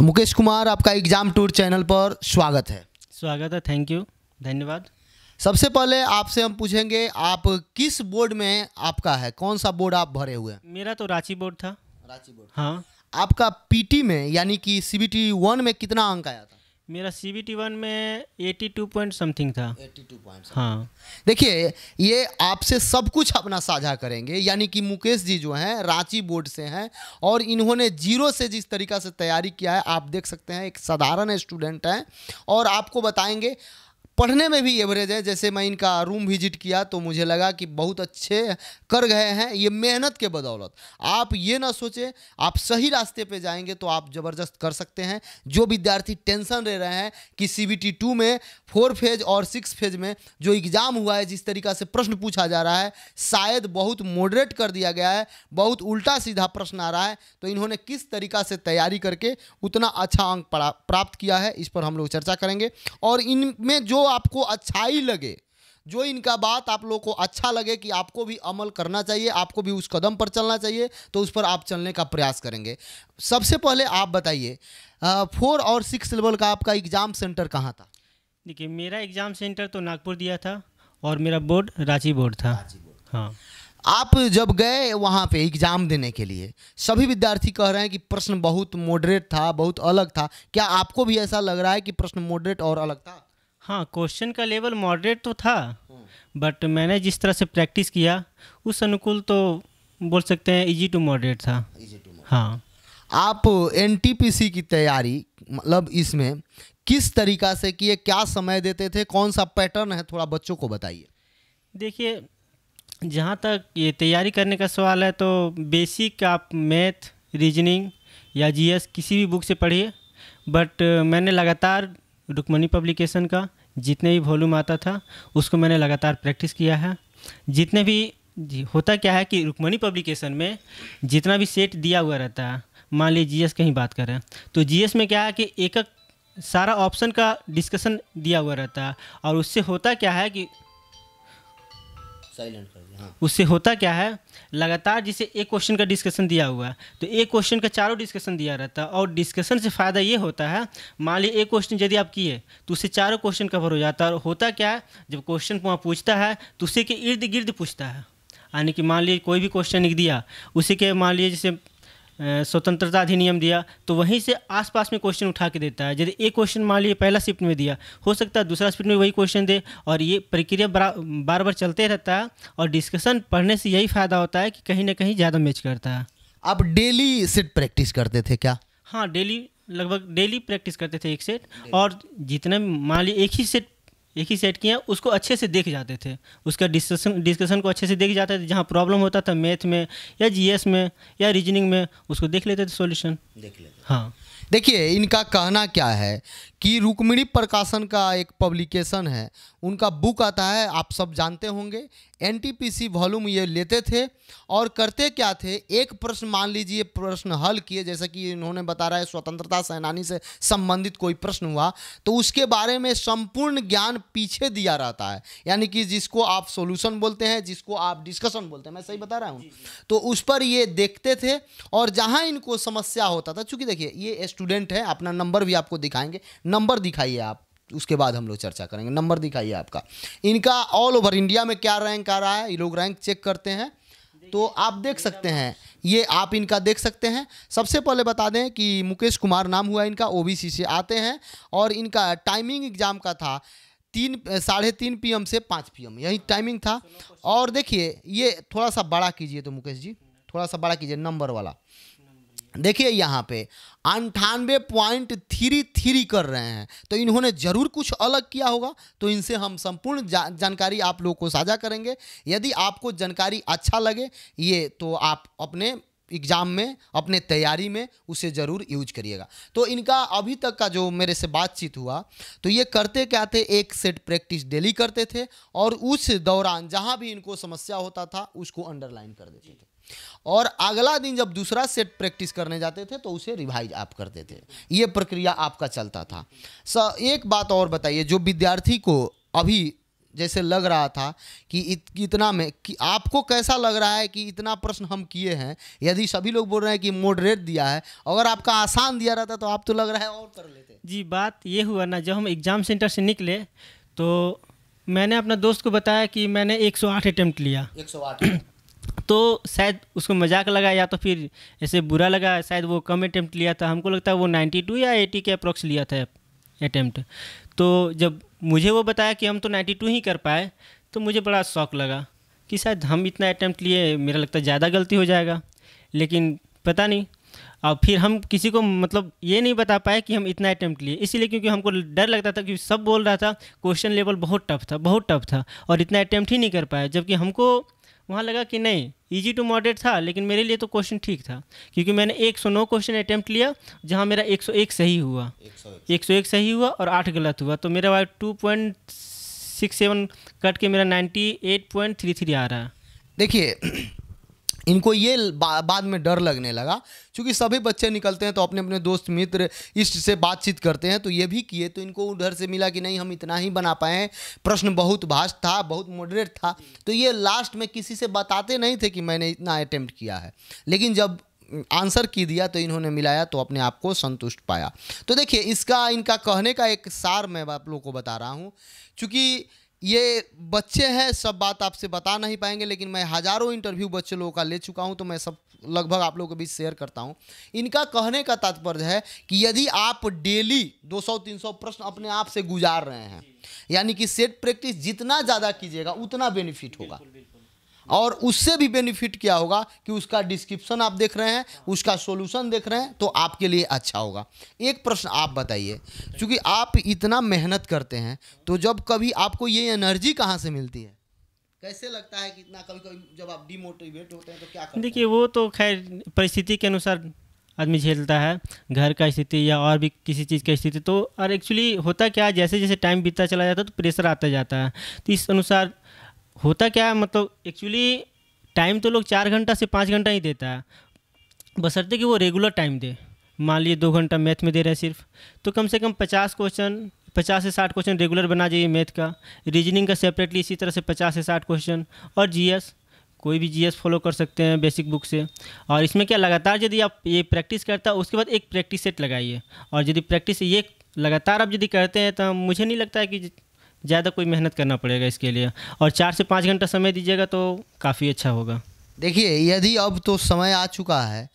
मुकेश कुमार आपका exam tour channel पर स्वागत है स्वागत है थैंक यू धन्यवाद सबसे पहले आपसे हम पूछेंगे आप किस बोर्ड में आपका है कौन सा बोर्ड आप भरे हुए हैं मेरा तो रांची बोर्ड था रांची बोर्ड हाँ आपका पीटी में यानी कि सीबीटी वन में कितना अंक आया था मेरा सी बी टी वन में एटी टू पॉइंट समथिंग था एटी टू पॉइंट हाँ देखिए ये आपसे सब कुछ अपना साझा करेंगे यानी कि मुकेश जी जो हैं रांची बोर्ड से हैं और इन्होंने जीरो से जिस तरीका से तैयारी किया है आप देख सकते हैं एक साधारण स्टूडेंट हैं और आपको बताएंगे पढ़ने में भी एवरेज है जैसे मैं इनका रूम विजिट किया तो मुझे लगा कि बहुत अच्छे कर गए हैं ये मेहनत के बदौलत आप ये ना सोचें आप सही रास्ते पे जाएंगे तो आप ज़बरदस्त कर सकते हैं जो विद्यार्थी टेंशन ले रहे हैं कि सी बी टी टू में फोर फेज और सिक्स फेज में जो एग्ज़ाम हुआ है जिस तरीका से प्रश्न पूछा जा रहा है शायद बहुत मॉडरेट कर दिया गया है बहुत उल्टा सीधा प्रश्न आ रहा है तो इन्होंने किस तरीका से तैयारी करके उतना अच्छा अंक प्राप्त किया है इस पर हम लोग चर्चा करेंगे और इनमें जो आपको अच्छाई लगे जो इनका बात आप लोगों को अच्छा लगे कि आपको भी अमल करना चाहिए आपको भी उस कदम पर चलना चाहिए तो उस पर आप चलने का प्रयास करेंगे सबसे पहले आप बताइए फोर और सिक्स लेवल का आपका एग्ज़ाम सेंटर कहाँ था देखिए मेरा एग्ज़ाम सेंटर तो नागपुर दिया था और मेरा बोर्ड रांची बोर्ड था हाँ आप जब गए वहाँ पे एग्ज़ाम देने के लिए सभी विद्यार्थी कह रहे हैं कि प्रश्न बहुत मॉडरेट था बहुत अलग था क्या आपको भी ऐसा लग रहा है कि प्रश्न मॉडरेट और अलग था हाँ क्वेश्चन का लेवल मॉडरेट तो था बट हम्म। मैंने जिस तरह से प्रैक्टिस किया उस अनुकूल तो बोल सकते हैं इजी टू मॉडरेट था हाँ आप एन की तैयारी मतलब इसमें किस तरीका से किए क्या समय देते थे कौन सा पैटर्न है थोड़ा बच्चों को बताइए देखिए जहाँ तक ये तैयारी करने का सवाल है तो बेसिक आप मैथ रीजनिंग या जीएस किसी भी बुक से पढ़िए बट मैंने लगातार रुकमणी पब्लिकेशन का जितने भी वॉल्यूम आता था उसको मैंने लगातार प्रैक्टिस किया है जितने भी जी होता क्या है कि रुकमणी पब्लिकेशन में जितना भी सेट दिया हुआ रहता है मान लीजिए जीएस कहीं बात करें तो जीएस में क्या है कि एक सारा ऑप्शन का डिस्कशन दिया हुआ रहता है और उससे होता क्या है कि साइलेंट कर दिया हाँ उससे होता क्या है लगातार जिसे एक क्वेश्चन का डिस्कशन दिया हुआ तो एक क्वेश्चन का चारों डिस्कशन दिया रहता है और डिस्कशन से फ़ायदा ये होता है मान ली एक क्वेश्चन यदि आप किए तो उससे चारों क्वेश्चन कवर हो जाता है और होता क्या है जब क्वेश्चन वहाँ पूछता है तो उसी के इर्द गिर्द पूछता है यानी कि मान लीजिए कोई भी क्वेश्चन लिख दिया उसी के मान लीजिए जैसे स्वतंत्रता अधिनियम दिया तो वहीं से आसपास में क्वेश्चन उठा के देता है यदि एक क्वेश्चन मान लिए पहला शिफ्ट में दिया हो सकता है दूसरा शिफ्ट में वही क्वेश्चन दे और ये प्रक्रिया बार बार चलते रहता है और डिस्कशन पढ़ने से यही फ़ायदा होता है कि कहीं ना कहीं ज़्यादा मैच करता है आप डेली सेट प्रैक्टिस करते थे क्या हाँ डेली लगभग डेली प्रैक्टिस करते थे एक सेट और जितने मान ली एक ही सेट एक ही सेट किया उसको अच्छे से देख जाते थे उसका डिस्कशन डिस्कशन को अच्छे से देख जाते थे जहाँ प्रॉब्लम होता था मैथ में या जीएस में या रीजनिंग में उसको देख लेते थे सॉल्यूशन देख लेते हाँ देखिए इनका कहना क्या है कि रुक्मिणी प्रकाशन का एक पब्लिकेशन है उनका बुक आता है आप सब जानते होंगे एनटीपीसी वॉल्यूम ये लेते थे और करते क्या थे एक प्रश्न मान लीजिए प्रश्न हल किए जैसे कि इन्होंने बता रहा है स्वतंत्रता सेनानी से संबंधित कोई प्रश्न हुआ तो उसके बारे में संपूर्ण ज्ञान पीछे दिया रहता है यानी कि जिसको आप सोल्यूशन बोलते हैं जिसको आप डिस्कशन बोलते हैं मैं सही बता रहा हूँ तो उस पर ये देखते थे और जहाँ इनको समस्या होता था चूँकि देखिए ये स्टूडेंट है अपना नंबर भी आपको दिखाएंगे नंबर दिखाइए आप उसके बाद हम लोग चर्चा करेंगे नंबर दिखाइए आपका इनका ऑल ओवर इंडिया में क्या रैंक आ रहा है ये लोग रैंक चेक करते हैं तो आप देख सकते हैं ये आप इनका देख सकते हैं सबसे पहले बता दें कि मुकेश कुमार नाम हुआ इनका ओबीसी से आते हैं और इनका टाइमिंग एग्ज़ाम का था तीन साढ़े तीन पी से पाँच पी यही टाइमिंग था और देखिए ये थोड़ा सा बड़ा कीजिए तो मुकेश जी थोड़ा सा बड़ा कीजिए नंबर वाला देखिए यहाँ पे अंठानवे पॉइंट थ्री थ्री कर रहे हैं तो इन्होंने ज़रूर कुछ अलग किया होगा तो इनसे हम संपूर्ण जा, जानकारी आप लोगों को साझा करेंगे यदि आपको जानकारी अच्छा लगे ये तो आप अपने एग्ज़ाम में अपने तैयारी में उसे ज़रूर यूज करिएगा तो इनका अभी तक का जो मेरे से बातचीत हुआ तो ये करते क्या थे एक सेट प्रैक्टिस डेली करते थे और उस दौरान जहाँ भी इनको समस्या होता था उसको अंडरलाइन कर देते थे और अगला दिन जब दूसरा सेट प्रैक्टिस करने जाते थे तो उसे रिवाइज आप करते थे ये प्रक्रिया आपका चलता था स एक बात और बताइए जो विद्यार्थी को अभी जैसे लग रहा था कि इत, इतना में कि आपको कैसा लग रहा है कि इतना प्रश्न हम किए हैं यदि सभी लोग बोल रहे हैं कि मॉडरेट दिया है अगर आपका आसान दिया रहता तो आप तो लग रहा है और कर लेते जी बात ये हुआ ना जब हम एग्ज़ाम सेंटर से निकले तो मैंने अपना दोस्त को बताया कि मैंने 108 अटेम्प्ट लिया 108 तो शायद उसको मजाक लगा या तो फिर ऐसे बुरा लगा शायद वो कम अटैम्प्ट लिया था हमको लगता है वो नाइन्टी टू या एटी के अप्रोक्स लिया था अटैम्प्ट तो जब मुझे वो बताया कि हम तो नाइन्टी टू ही कर पाए तो मुझे बड़ा शौक लगा कि शायद हम इतना अटैम्प्ट लिए मेरा लगता ज़्यादा गलती हो जाएगा लेकिन पता नहीं और फिर हम किसी को मतलब ये नहीं बता पाए कि हम इतना अटैम्प्ट लिए इसीलिए क्योंकि हमको डर लगता था क्योंकि सब बोल रहा था क्वेश्चन लेवल बहुत टफ था बहुत टफ था और इतना अटैम्प्ट ही नहीं कर पाया जबकि हमको वहाँ लगा कि नहीं ईजी टू मॉडरेट था लेकिन मेरे लिए तो क्वेश्चन ठीक था क्योंकि मैंने 109 क्वेश्चन अटैम्प्ट लिया जहाँ मेरा 101 सही हुआ 101 सही हुआ और आठ गलत हुआ तो मेरा two point six seven cut के मेरा ninety eight point three three आ रहा है देखिए इनको ये बा, बाद में डर लगने लगा क्योंकि सभी बच्चे निकलते हैं तो अपने अपने दोस्त मित्र इष्ट से बातचीत करते हैं तो ये भी किए तो इनको उधर से मिला कि नहीं हम इतना ही बना पाए प्रश्न बहुत भाष था बहुत मॉडरेट था तो ये लास्ट में किसी से बताते नहीं थे कि मैंने इतना अटैम्प्ट किया है लेकिन जब आंसर की दिया तो इन्होंने मिलाया तो अपने आप को संतुष्ट पाया तो देखिए इसका इनका कहने का एक सार मैं आप लोगों को बता रहा हूँ चूँकि ये बच्चे हैं सब बात आपसे बता नहीं पाएंगे लेकिन मैं हज़ारों इंटरव्यू बच्चे लोगों का ले चुका हूँ तो मैं सब लगभग आप लोगों के बीच शेयर करता हूँ इनका कहने का तात्पर्य है कि यदि आप डेली 200-300 प्रश्न अपने आप से गुजार रहे हैं यानी कि सेट प्रैक्टिस जितना ज़्यादा कीजिएगा उतना बेनिफिट होगा और उससे भी बेनिफिट क्या होगा कि उसका डिस्क्रिप्शन आप देख रहे हैं उसका सोल्यूशन देख रहे हैं तो आपके लिए अच्छा होगा एक प्रश्न आप बताइए क्योंकि आप इतना मेहनत करते हैं तो जब कभी आपको ये एनर्जी कहाँ से मिलती है कैसे लगता है कि इतना कभी कभी जब आप डिमोटिवेट होते हैं तो क्या देखिए वो तो खैर परिस्थिति के अनुसार आदमी झेलता है घर का स्थिति या और भी किसी चीज़ की स्थिति तो और एक्चुअली होता क्या है जैसे जैसे टाइम बीतता चला जाता है तो प्रेशर आता जाता है तो इस अनुसार होता क्या है मतलब एक्चुअली टाइम तो लोग चार घंटा से पाँच घंटा ही देता है बसरते कि वो रेगुलर टाइम दे मान लीजिए दो घंटा मैथ में दे रहे हैं सिर्फ तो कम से कम पचास क्वेश्चन पचास से साठ क्वेश्चन रेगुलर बना जाइए मैथ का रीजनिंग का सेपरेटली इसी तरह से पचास से साठ क्वेश्चन और जीएस कोई भी जीएस फॉलो कर सकते हैं बेसिक बुक से और इसमें क्या लगातार यदि आप ये प्रैक्टिस करता है उसके बाद एक प्रैक्टिस सेट लगाइए और यदि प्रैक्टिस ये लगातार आप यदि करते हैं तो मुझे नहीं लगता है कि ज़्यादा कोई मेहनत करना पड़ेगा इसके लिए और चार से पाँच घंटा समय दीजिएगा तो काफ़ी अच्छा होगा देखिए यदि अब तो समय आ चुका है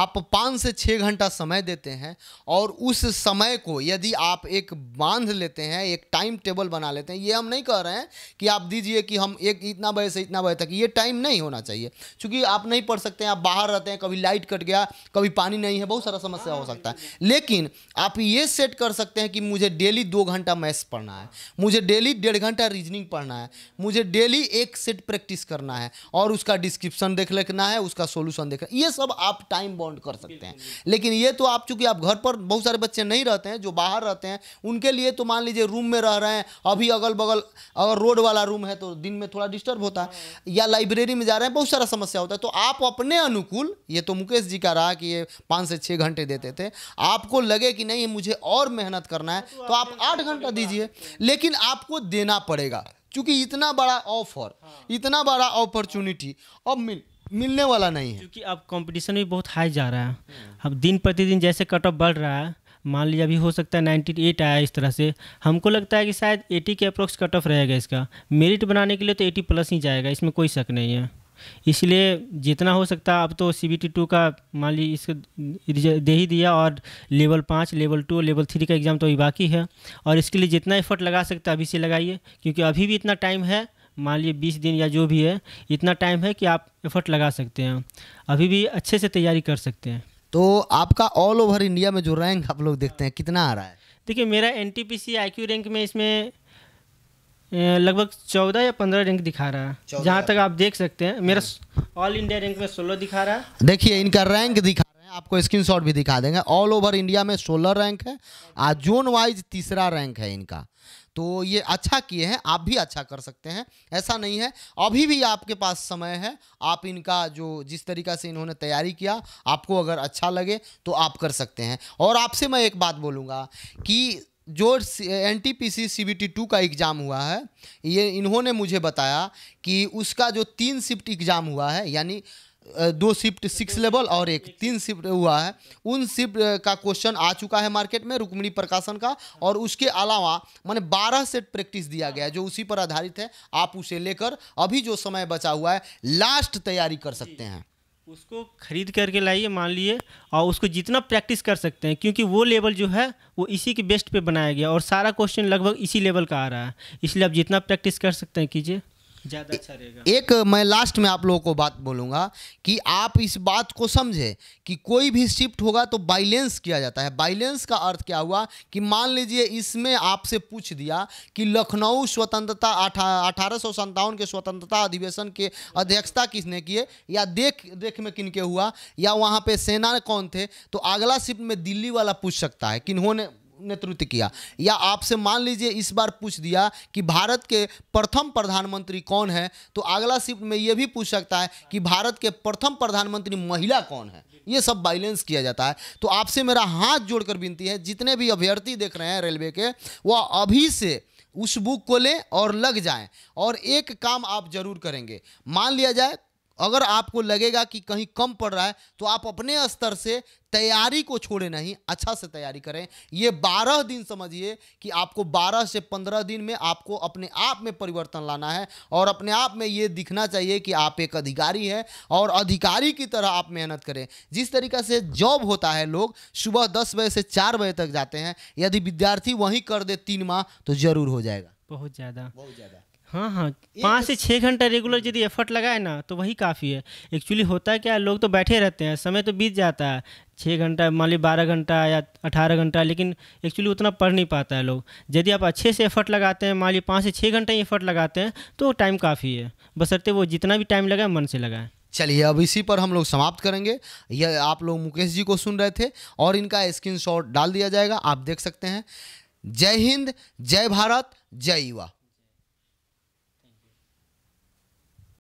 आप पाँच से छः घंटा समय देते हैं और उस समय को यदि आप एक बांध लेते हैं एक टाइम टेबल बना लेते हैं ये हम नहीं कह रहे हैं कि आप दीजिए कि हम एक इतना बजे से इतना बजे तक ये टाइम नहीं होना चाहिए क्योंकि आप नहीं पढ़ सकते हैं आप बाहर रहते हैं कभी लाइट कट गया कभी पानी नहीं है बहुत सारा समस्या हो सकता है लेकिन आप ये सेट कर सकते हैं कि मुझे डेली दो घंटा मैथ्स पढ़ना है मुझे डेली डेढ़ घंटा रीजनिंग पढ़ना है मुझे डेली एक सेट प्रैक्टिस करना है और उसका डिस्क्रिप्शन सोल्यूशन देख लेना है उसका सोल्यूशन देख ये सब आप टाइम बॉन्ड कर सकते हैं लेकिन ये तो आप चूंकि आप घर पर बहुत सारे बच्चे नहीं रहते हैं जो बाहर रहते हैं उनके लिए तो मान लीजिए रूम में रह रहे हैं अभी अगल बगल अगर रोड वाला रूम है तो दिन में थोड़ा डिस्टर्ब होता है हाँ। या लाइब्रेरी में जा रहे हैं बहुत सारा समस्या होता है तो आप अपने अनुकूल ये तो मुकेश जी का रहा कि ये पाँच से छः घंटे देते थे आपको लगे कि नहीं मुझे और मेहनत करना है तो आप तो आठ घंटा दीजिए लेकिन आपको देना पड़ेगा क्योंकि इतना बड़ा ऑफर हाँ। इतना बड़ा अपॉर्चुनिटी अब मिल मिलने वाला नहीं है क्योंकि अब कंपटीशन भी बहुत हाई जा रहा है अब दिन प्रतिदिन जैसे कट ऑफ बढ़ रहा है मान लीजिए अभी हो सकता है नाइन्टी एट आया इस तरह से हमको लगता है कि शायद एटी के अप्रोक्स कट ऑफ रहेगा इसका मेरिट बनाने के लिए तो एटी प्लस ही जाएगा इसमें कोई शक नहीं है इसलिए जितना हो सकता अब तो सी बी टी टू का मान ली इसका दे ही दिया और लेवल पाँच लेवल टू लेवल थ्री का एग्ज़ाम तो अभी बाकी है और इसके लिए जितना एफर्ट लगा सकता अभी से लगाइए क्योंकि अभी भी इतना टाइम है मान लीजिए बीस दिन या जो भी है इतना टाइम है कि आप एफर्ट लगा सकते हैं अभी भी अच्छे से तैयारी कर सकते हैं तो आपका ऑल ओवर इंडिया में जो रैंक आप लोग देखते हैं कितना आ रहा है देखिए मेरा N T P C I Q rank में इसमें लगभग चौदह या पंद्रह रैंक दिखा रहा है जहाँ तक आप देख सकते हैं मेरा ऑल इंडिया रैंक में सोलह दिखा रहा है देखिए इनका रैंक दिखा रहे हैं आपको स्क्रीनशॉट भी दिखा देंगे ऑल ओवर इंडिया में सोलह रैंक है और जोन वाइज तीसरा रैंक है इनका तो ये अच्छा किए हैं आप भी अच्छा कर सकते हैं ऐसा नहीं है अभी भी आपके पास समय है आप इनका जो जिस तरीका से इन्होंने तैयारी किया आपको अगर अच्छा लगे तो आप कर सकते हैं और आपसे मैं एक बात बोलूँगा कि जो N T P C C B T two का एग्ज़ाम हुआ है ये इन्होंने मुझे बताया कि उसका जो तीन शिफ्ट एग्ज़ाम हुआ है यानी दो शिफ्ट सिक्स लेवल और एक तीन शिफ्ट हुआ है उन शिफ्ट का क्वेश्चन आ चुका है मार्केट में रुक्मिणी प्रकाशन का और उसके अलावा मैंने बारह सेट प्रैक्टिस दिया गया है जो उसी पर आधारित है आप उसे लेकर अभी जो समय बचा हुआ है लास्ट तैयारी कर सकते हैं उसको खरीद करके लाइए मान लीजिए और उसको जितना प्रैक्टिस कर सकते हैं क्योंकि वो लेवल जो है वो इसी के बेस्ट पे बनाया गया और सारा क्वेश्चन लगभग इसी लेवल का आ रहा है इसलिए आप जितना प्रैक्टिस कर सकते हैं कीजिए ज़्यादा अच्छा एक मैं लास्ट में आप लोगों को बात बोलूँगा कि आप इस बात को समझे कि कोई भी शिफ्ट होगा तो बाइलेंस किया जाता है बाइलेंस का अर्थ क्या हुआ कि मान लीजिए इसमें आपसे पूछ दिया कि लखनऊ स्वतंत्रता अठारह सौ सत्तावन के स्वतंत्रता अधिवेशन के अध्यक्षता किसने किए या देख देख में किन के हुआ या वहाँ पे सेना कौन थे तो अगला शिफ्ट में दिल्ली वाला पूछ सकता है किन्होंने नेतृत्व किया या आपसे मान लीजिए इस बार पूछ दिया कि भारत के प्रथम प्रधानमंत्री कौन है तो अगला शिफ्ट में यह भी पूछ सकता है कि भारत के प्रथम प्रधानमंत्री महिला कौन है ये सब बैलेंस किया जाता है तो आपसे मेरा हाथ जोड़कर विनती है जितने भी अभ्यर्थी देख रहे हैं रेलवे के वह अभी से उस बुक को लें और लग जाएं और एक काम आप जरूर करेंगे मान लिया जाए अगर आपको लगेगा कि कहीं कम पड़ रहा है तो आप अपने स्तर से तैयारी को छोड़े नहीं अच्छा से तैयारी करें ये बारह दिन समझिए कि आपको बारह से पंद्रह दिन में आपको अपने आप में परिवर्तन लाना है और अपने आप में ये दिखना चाहिए कि आप एक अधिकारी हैं और अधिकारी की तरह आप मेहनत करें जिस तरीका से जॉब होता है लोग सुबह दस बजे से चार बजे तक जाते हैं यदि विद्यार्थी वहीं कर दे तीन माह तो ज़रूर हो जाएगा बहुत ज़्यादा बहुत ज़्यादा हाँ हाँ पाँच से छः घंटा रेगुलर यदि एफर्ट लगाए ना तो वही काफ़ी है एक्चुअली होता है क्या लोग तो बैठे रहते हैं समय तो बीत जाता है छः घंटा मान ली बारह घंटा या अठारह घंटा लेकिन एक्चुअली उतना पढ़ नहीं पाता है लोग यदि आप अच्छे से एफर्ट लगाते हैं मान ली पाँच से छः घंटा ही एफर्ट लगाते हैं तो टाइम काफ़ी है बसरते वो जितना भी टाइम लगाए मन से लगाए चलिए अब इसी पर हम लोग समाप्त करेंगे ये आप लोग मुकेश जी को सुन रहे थे और इनका स्क्रीन डाल दिया जाएगा आप देख सकते हैं जय हिंद जय भारत जय युवा